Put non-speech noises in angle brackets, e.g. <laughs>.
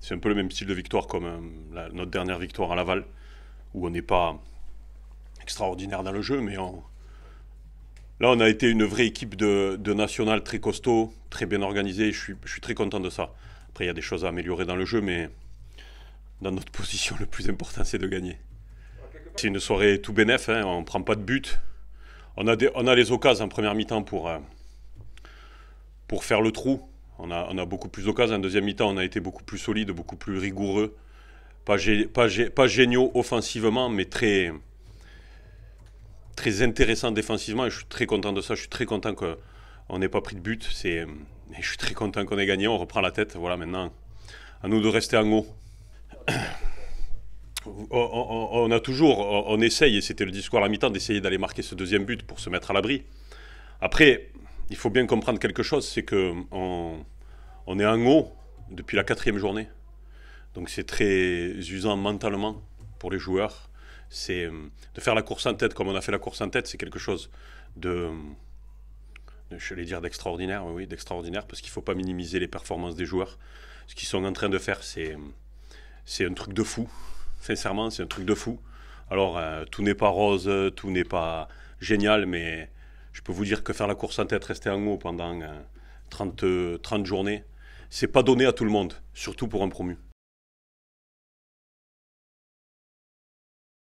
C'est un peu le même style de victoire comme euh, notre dernière victoire à Laval, où on n'est pas extraordinaire dans le jeu, mais on... là, on a été une vraie équipe de, national très costaud, très bien organisée. Je suis, très content de ça. Après, il y a des choses à améliorer dans le jeu, mais dans notre <laughs> position, le plus important, c'est de gagner. C'est une soirée tout bénef, hein. on ne prend pas de but. On a, des, on a les occasions en première mi-temps pour, euh, pour faire le trou. On a, beaucoup plus d'occasions. En deuxième mi-temps, on a été beaucoup plus solide, beaucoup plus rigoureux. Pas, géniaux offensivement, mais très, très intéressant défensivement. je suis très content de ça. Je suis très content qu'on n'ait pas pris de but. C'est, je suis très content qu'on ait gagné. On reprend la tête. Voilà, maintenant, à nous de rester en haut. <coughs> On, a toujours, on, essaye, et c'était le discours à la mi-temps, d'essayer d'aller marquer ce deuxième but pour se mettre à l'abri. Après, il faut bien comprendre quelque chose, c'est que on est en haut depuis la quatrième journée. Donc c'est très usant mentalement pour les joueurs. C'est euh, de faire la course en tête comme on a fait la course en tête, c'est quelque chose de, je dire d'extraordinaire, oui, d'extraordinaire, parce qu'il ne faut pas minimiser les performances des joueurs. Ce qu'ils sont en train de faire, c'est c'est un truc de fou. Sincèrement, c'est un truc de fou. Alors euh, tout n'est pas rose, tout n'est pas génial, mais je peux vous dire que faire la course en tête, rester en haut pendant 30, euh, 30 journées, c'est pas donné à tout le monde, surtout pour un promu.